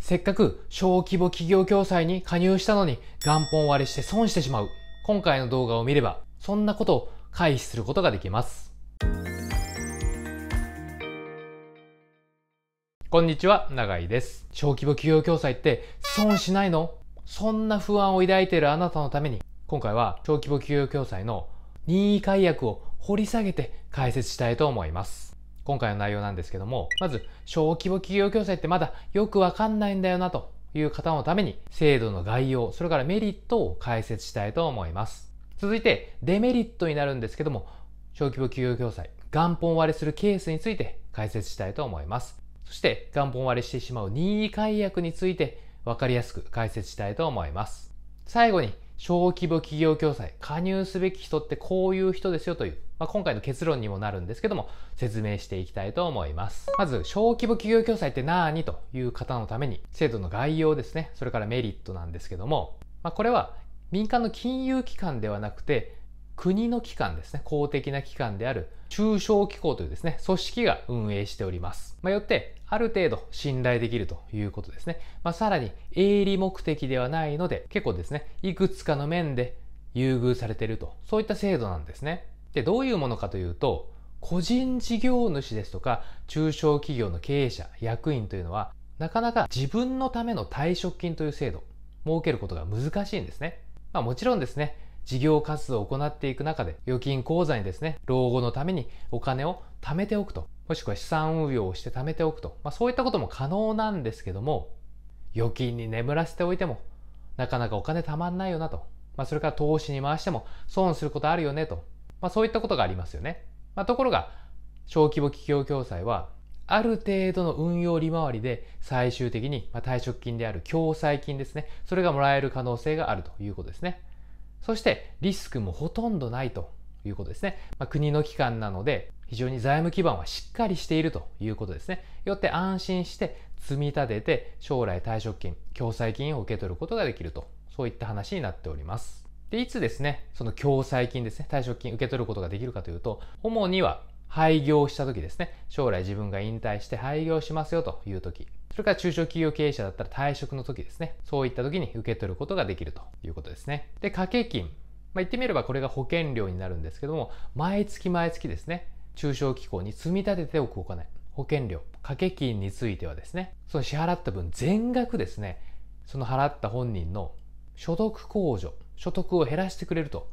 せっかく小規模企業共済に加入したのに元本割れして損してしまう。今回の動画を見れば、そんなことを回避することができます。こんにちは、永井です。小規模企業共済って損しないのそんな不安を抱いているあなたのために、今回は小規模企業共済の任意解約を掘り下げて解説したいと思います。今回の内容なんですけども、まず、小規模企業共済ってまだよくわかんないんだよなという方のために、制度の概要、それからメリットを解説したいと思います。続いて、デメリットになるんですけども、小規模企業共済、元本割れするケースについて解説したいと思います。そして、元本割れしてしまう任意解約について、わかりやすく解説したいと思います。最後に、小規模企業共済、加入すべき人ってこういう人ですよという、まあ、今回の結論にもなるんですけども、説明していきたいと思います。まず、小規模企業共済って何という方のために、制度の概要ですね、それからメリットなんですけども、まあ、これは民間の金融機関ではなくて、国の機関ですね、公的な機関である中小機構というですね、組織が運営しております。まあ、よって、ある程度信頼できるということですね。まあ、さらに、営利目的ではないので、結構ですね、いくつかの面で優遇されていると、そういった制度なんですね。で、どういうものかというと、個人事業主ですとか、中小企業の経営者、役員というのは、なかなか自分のための退職金という制度、設けることが難しいんですね。まあもちろんですね、事業活動を行っていく中で、預金口座にですね、老後のためにお金を貯めておくと、もしくは資産運用をして貯めておくと、まあ、そういったことも可能なんですけども、預金に眠らせておいても、なかなかお金たまんないよなと。まあ、それから投資に回しても損することあるよねと。まあ、そういったことがありますよね。まあ、ところが、小規模企業共済は、ある程度の運用利回りで最終的に退職金である共済金ですね。それがもらえる可能性があるということですね。そしてリスクもほとんどないということですね。まあ、国の機関なので非常に財務基盤はしっかりしているということですね。よって安心して積み立てて将来退職金、共済金を受け取ることができると、そういった話になっております。で、いつですね、その共済金ですね、退職金受け取ることができるかというと、主には廃業した時ですね。将来自分が引退して廃業しますよという時。それから中小企業経営者だったら退職の時ですね。そういった時に受け取ることができるということですね。で、掛け金。まあ、言ってみればこれが保険料になるんですけども、毎月毎月ですね、中小機構に積み立てておくお金。保険料、掛け金についてはですね、その支払った分全額ですね、その払った本人の所得控除、所得を減らしてくれると、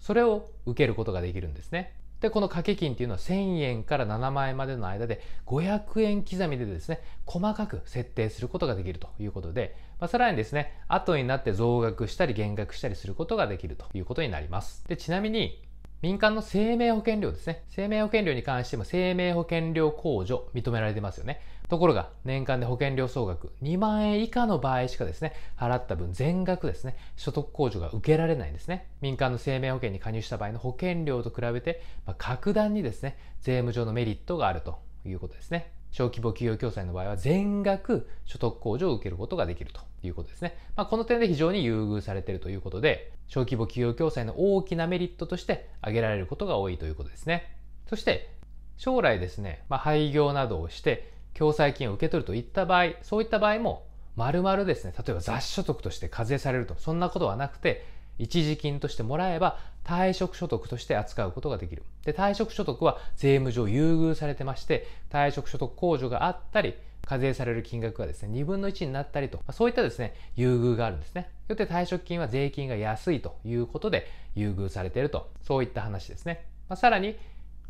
それを受けることができるんですね。で、この掛け金っていうのは1000円から7万円までの間で500円刻みでですね、細かく設定することができるということで、まあ、さらにですね、後になって増額したり減額したりすることができるということになります。で、ちなみに、民間の生命保険料ですね。生命保険料に関しても生命保険料控除認められてますよね。ところが、年間で保険料総額2万円以下の場合しかですね、払った分全額ですね、所得控除が受けられないんですね。民間の生命保険に加入した場合の保険料と比べて、まあ、格段にですね、税務上のメリットがあるということですね。小規模企業共済の場合は全額所得控除を受けることができるということですね。まあ、この点で非常に優遇されているということで、小規模企業共済の大きなメリットとして挙げられることが多いということですね。そして、将来ですね、まあ、廃業などをして、共済金を受け取るといった場合そういった場合もまるですね例えば雑所得として課税されるとそんなことはなくて一時金としてもらえば退職所得として扱うことができるで退職所得は税務上優遇されてまして退職所得控除があったり課税される金額がですね2分の1になったりと、そういったですね優遇があるんですねよって退職金は税金が安いということで優遇されているとそういった話ですね、まあ、さらに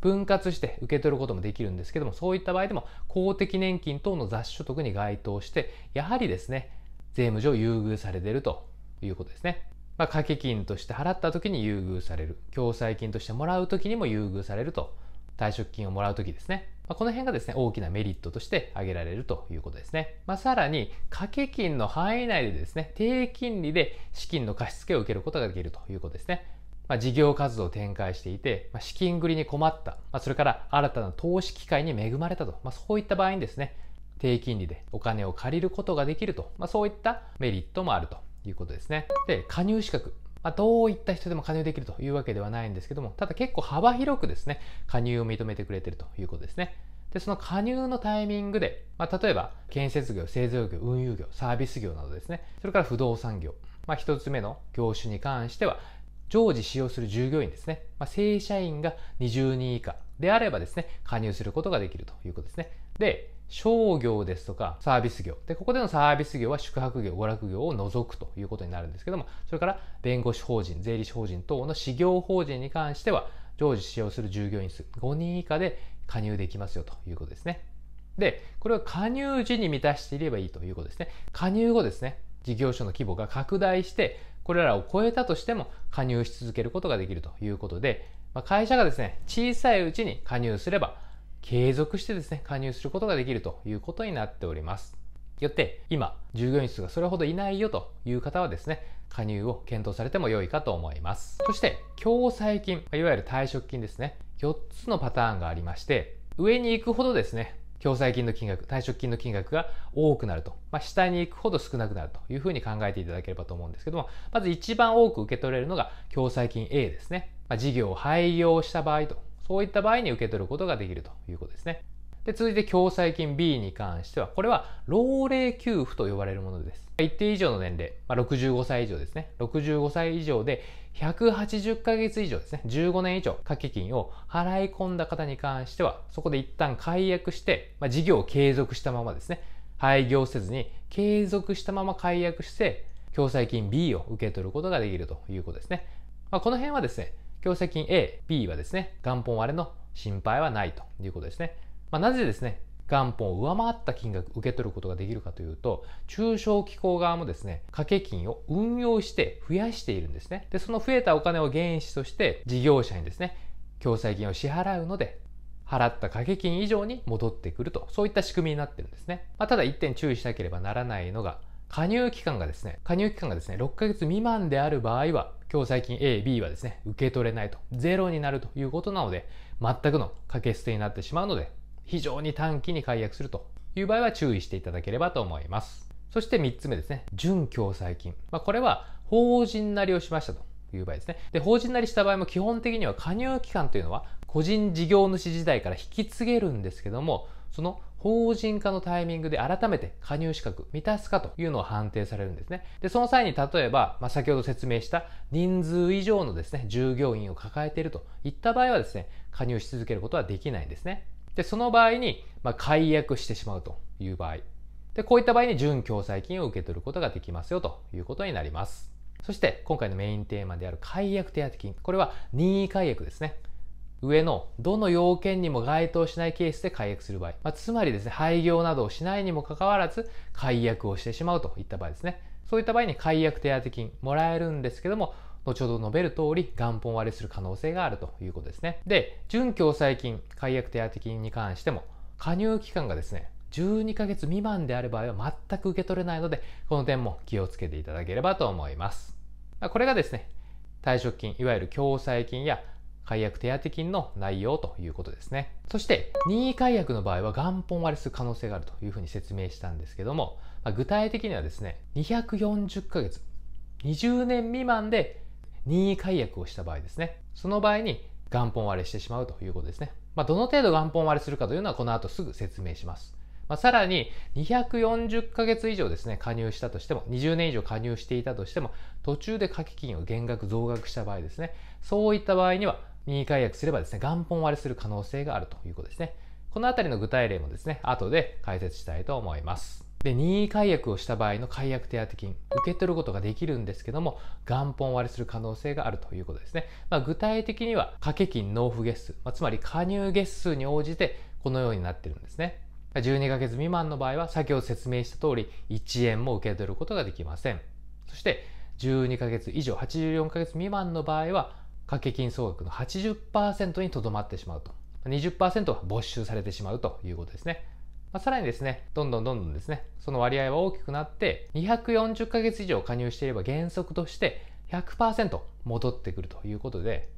分割して受け取ることもできるんですけどもそういった場合でも公的年金等の雑所得に該当してやはりですね税務上優遇されているということですね。まあ、掛け金として払った時に優遇される共済金としてもらう時にも優遇されると退職金をもらう時ですね、まあ、この辺がですね大きなメリットとして挙げられるということですね、まあ、さらに掛け金の範囲内でですね低金利で資金の貸付を受けることができるということですねまあ、事業活動を展開していて、まあ、資金繰りに困った、まあ、それから新たな投資機会に恵まれたと、まそういった場合にですね、低金利でお金を借りることができると、まそういったメリットもあるということですね。で、加入資格。まどういった人でも加入できるというわけではないんですけども、ただ結構幅広くですね、加入を認めてくれているということですね。で、その加入のタイミングで、まあ、例えば建設業、製造業、運輸業、サービス業などですね、それから不動産業、まあ、つ目の業種に関しては、常時使用する従業員ですね、まあ、正社員が20人以下であればですね、加入することができるということですね。で、商業ですとかサービス業。で、ここでのサービス業は宿泊業、娯楽業を除くということになるんですけども、それから弁護士法人、税理士法人等の私業法人に関しては、常時使用する従業員数5人以下で加入できますよということですね。で、これは加入時に満たしていればいいということですね。加入後ですね、事業所の規模が拡大してこれらを超えたとしても加入し続けることができるということで、まあ、会社がですね、小さいうちに加入すれば、継続してですね、加入することができるということになっております。よって、今、従業員数がそれほどいないよという方はですね、加入を検討されても良いかと思います。そして、共済金、いわゆる退職金ですね、4つのパターンがありまして、上に行くほどですね、共済金の金額、退職金の金額が多くなると。まあ、下に行くほど少なくなるというふうに考えていただければと思うんですけども、まず一番多く受け取れるのが共済金 A ですね。まあ、事業を廃業した場合と、そういった場合に受け取ることができるということですね。で、続いて共済金 B に関しては、これは老齢給付と呼ばれるものです。一定以上の年齢、まあ、65歳以上ですね。65歳以上で180ヶ月以上ですね、15年以上掛け金を払い込んだ方に関しては、そこで一旦解約して、まあ、事業を継続したままですね、廃業せずに継続したまま解約して、共済金 B を受け取ることができるということですね。まあ、この辺はですね、共済金 A、B はですね、元本割れの心配はないということですね。まあ、なぜですね、元本を上回った金額受け取ることができるかというと、中小機構側もですね、掛け金を運用して増やしているんですね。で、その増えたお金を原資として事業者にですね、共済金を支払うので、払った掛け金以上に戻ってくると、そういった仕組みになってるんですね。まあ、ただ一点注意しなければならないのが、加入期間がですね、加入期間がですね、6ヶ月未満である場合は、共済金 A、B はですね、受け取れないと、ゼロになるということなので、全くの掛け捨てになってしまうので、非常に短期に解約するという場合は注意していただければと思います。そして3つ目ですね。準共済金。まあ、これは法人なりをしましたという場合ですね。で、法人なりした場合も基本的には加入期間というのは個人事業主時代から引き継げるんですけども、その法人化のタイミングで改めて加入資格満たすかというのを判定されるんですね。で、その際に例えば、まあ、先ほど説明した人数以上のですね、従業員を抱えているといった場合はですね、加入し続けることはできないんですね。で、その場合に、まあ、解約してしまうという場合。で、こういった場合に準共済金を受け取ることができますよということになります。そして、今回のメインテーマである解約手当金。これは任意解約ですね。上のどの要件にも該当しないケースで解約する場合、まあ、つまりですね、廃業などをしないにもかかわらず、解約をしてしまうといった場合ですね。そういった場合に解約手当金もらえるんですけども、後ほど述べる通り元本割れする可能性があるということですね。で、準共済金、解約手当金に関しても、加入期間がですね、12ヶ月未満である場合は全く受け取れないので、この点も気をつけていただければと思います。これがですね、退職金、いわゆる共済金や解約手当金の内容ということですね。そして、任意解約の場合は元本割れする可能性があるというふうに説明したんですけども、ま具体的にはですね、240ヶ月、20年未満で任意解約をした場合ですね。その場合に元本割れしてしまうということですね。まあ、どの程度元本割れするかというのはこの後すぐ説明します。まあ、さらに240ヶ月以上ですね、加入したとしても、20年以上加入していたとしても、途中で掛け金を減額増額した場合ですね、そういった場合には任意解約すればですね、元本割れする可能性があるということですね。このあたりの具体例もですね、後で解説したいと思います。で任意解約をした場合の解約手当金受け取ることができるんですけども元本割りする可能性があるということですね、まあ、具体的には掛け金納付月数、まあ、つまり加入月数に応じてこのようになってるんですね12ヶ月未満の場合は先ほど説明した通り1円も受け取ることができませんそして12ヶ月以上84ヶ月未満の場合は掛け金総額の80%にとどまってしまうと20%は没収されてしまうということですねまあ、さらにですね、どんどんどんどんですね、その割合は大きくなって、240ヶ月以上加入していれば原則として100%戻ってくるということで、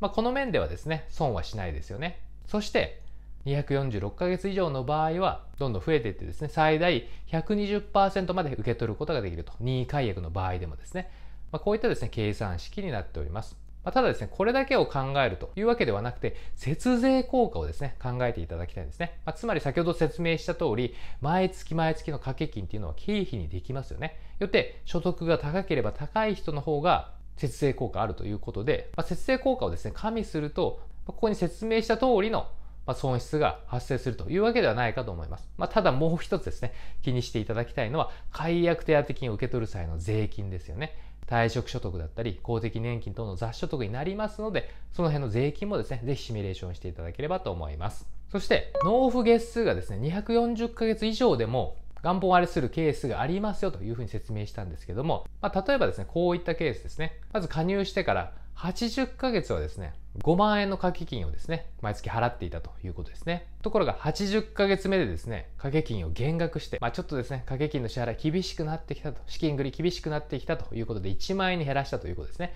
まあ、この面ではですね、損はしないですよね。そして、246ヶ月以上の場合は、どんどん増えていってですね、最大120%まで受け取ることができると。任意解約の場合でもですね、まあ、こういったですね、計算式になっております。まあ、ただですね、これだけを考えるというわけではなくて、節税効果をですね、考えていただきたいんですね。まあ、つまり先ほど説明した通り、毎月毎月の掛け金っていうのは経費にできますよね。よって、所得が高ければ高い人の方が節税効果あるということで、まあ、節税効果をですね、加味すると、ここに説明した通りの損失が発生するというわけではないかと思います。まあ、ただもう一つですね、気にしていただきたいのは、解約手当金を受け取る際の税金ですよね。退職所得だったり、公的年金等の雑所得になりますので、その辺の税金もですね、ぜひシミュレーションしていただければと思います。そして、納付月数がですね、240ヶ月以上でも、元本割れするケースがありますよというふうに説明したんですけども、まあ、例えばですね、こういったケースですね。まず加入してから80ヶ月はですね、5万円の掛け金をですね、毎月払っていたということですね。ところが80ヶ月目でですね、掛け金を減額して、まあ、ちょっとですね、掛け金の支払い厳しくなってきたと、資金繰り厳しくなってきたということで、1万円に減らしたということですね。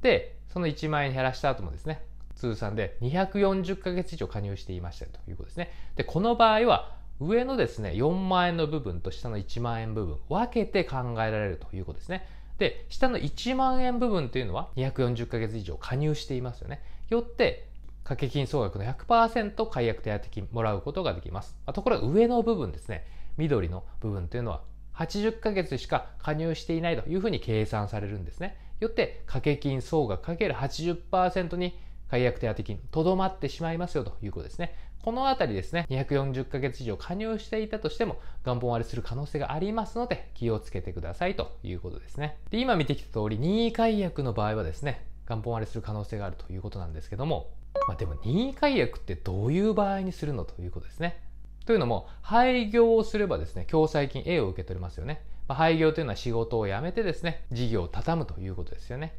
で、その1万円に減らした後もですね、通算で240ヶ月以上加入していましたということですね。で、この場合は、上のですね、4万円の部分と下の1万円部分、分けて考えられるということですね。で、下の1万円部分っていうのは240ヶ月以上加入していますよね。よって、掛け金総額の100%解約手当金もらうことができます。ところが上の部分ですね。緑の部分というのは80ヶ月しか加入していないというふうに計算されるんですね。よって、掛け金総額かける80%に解約手当金とどまってしまいますよということですね。このあたりですね、240ヶ月以上加入していたとしても、元本割れする可能性がありますので、気をつけてくださいということですね。で、今見てきた通り、任意解約の場合はですね、元本割れする可能性があるということなんですけども、まあ、でも任意解約ってどういう場合にするのということですね。というのも、廃業をすればですね、共済金 A を受け取りますよね。まあ、廃業というのは仕事を辞めてですね、事業を畳むということですよね。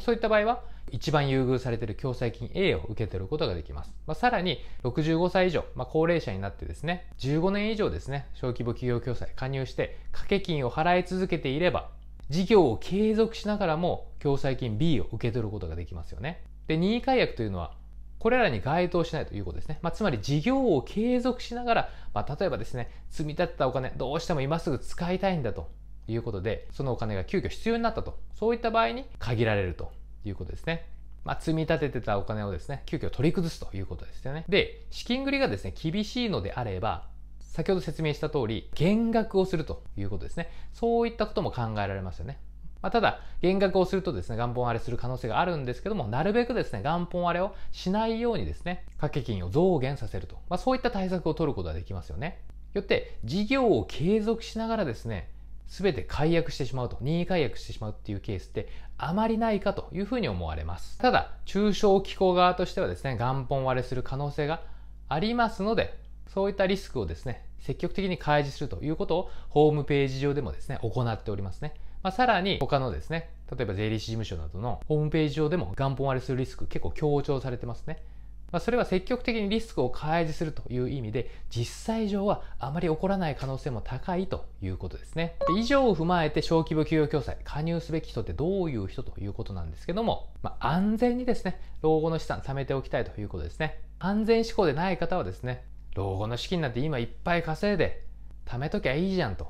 そういった場合は一番優遇されている共済金 A を受け取ることができます。まあ、さらに65歳以上、まあ、高齢者になってですね、15年以上ですね、小規模企業共済加入して掛け金を払い続けていれば、事業を継続しながらも共済金 B を受け取ることができますよね。で、任意解約というのはこれらに該当しないということですね。まあ、つまり事業を継続しながら、まあ、例えばですね、積み立てたお金、どうしても今すぐ使いたいんだということで、そのお金が急遽必要になったと、そういった場合に限られるということですね。まあ、積み立ててたお金をですね、急遽取り崩すということですよね。で、資金繰りがですね、厳しいのであれば、先ほど説明した通り、減額をするということですね。そういったことも考えられますよね。まあ、ただ、減額をするとですね、元本割れする可能性があるんですけども、なるべくですね、元本割れをしないようにですね、掛け金を増減させると。まあ、そういった対策を取ることができますよね。よって、事業を継続しながらですね、全て解約してしまうと、任意解約してしまうっていうケースってあまりないかというふうに思われます。ただ、中小機構側としてはですね、元本割れする可能性がありますので、そういったリスクをですね、積極的に開示するということをホームページ上でもですね、行っておりますね。まあ、さらに他のですね、例えば税理士事務所などのホームページ上でも元本割れするリスク結構強調されてますね。まあ、それは積極的にリスクを開示するという意味で実際上はあまり起こらない可能性も高いということですね以上を踏まえて小規模給与共済加入すべき人ってどういう人ということなんですけども、まあ、安全にですね老後の資産貯めておきたいということですね安全志向でない方はですね老後の資金なんて今いっぱい稼いで貯めときゃいいじゃんと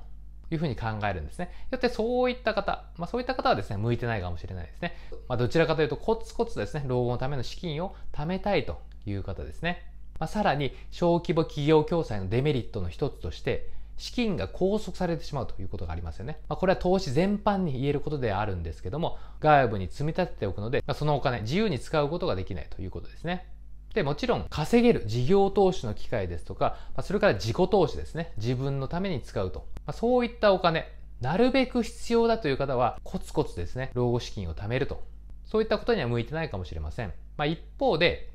いうふうに考えるんですね。よってそういった方、まあそういった方はですね、向いてないかもしれないですね。まあどちらかというとコツコツですね、老後のための資金を貯めたいという方ですね。まあ、さらに、小規模企業共済のデメリットの一つとして、資金が拘束されてしまうということがありますよね。まあ、これは投資全般に言えることであるんですけども、外部に積み立てておくので、まあ、そのお金、自由に使うことができないということですね。で、もちろん稼げる事業投資の機会ですとか、まあ、それから自己投資ですね。自分のために使うと。まあ、そういったお金、なるべく必要だという方は、コツコツですね、老後資金を貯めると。そういったことには向いてないかもしれません。まあ、一方で、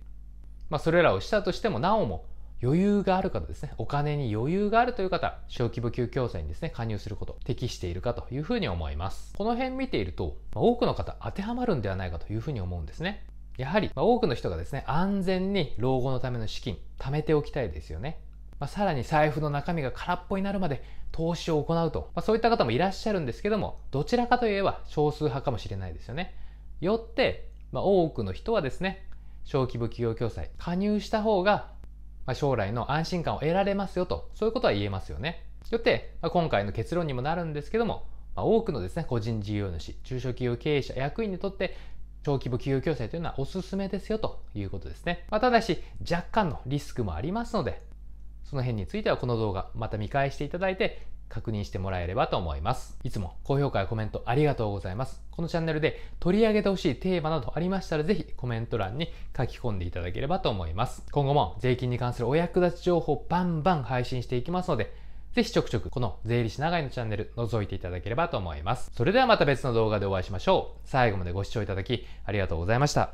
まあ、それらをしたとしてもなおも余裕がある方ですねお金に余裕があるという方小規模級競制にですね加入すること適しているかというふうに思いますこの辺見ていると多くの方当てはまるんではないかというふうに思うんですねやはり多くの人がですね安全に老後のための資金貯めておきたいですよねまあ、さらに財布の中身が空っぽになるまで投資を行うと、まあ、そういった方もいらっしゃるんですけどもどちらかといえば少数派かもしれないですよねよって、まあ、多くの人はですね小規模企業共済加入した方が、ま将来の安心感を得られますよとそういうことは言えますよねよって、ま今回の結論にもなるんですけども、ま多くのですね個人事業主中小企業経営者役員にとって小規模企業共済というのはおすすめですよということですね、まただし若干のリスクもありますのでその辺についてはこの動画また見返していただいて確認してもらえればと思います。いつも高評価やコメントありがとうございます。このチャンネルで取り上げてほしいテーマなどありましたらぜひコメント欄に書き込んでいただければと思います。今後も税金に関するお役立ち情報バンバン配信していきますので、ぜひちょくちょくこの税理士長井のチャンネル覗いていただければと思います。それではまた別の動画でお会いしましょう。最後までご視聴いただきありがとうございました。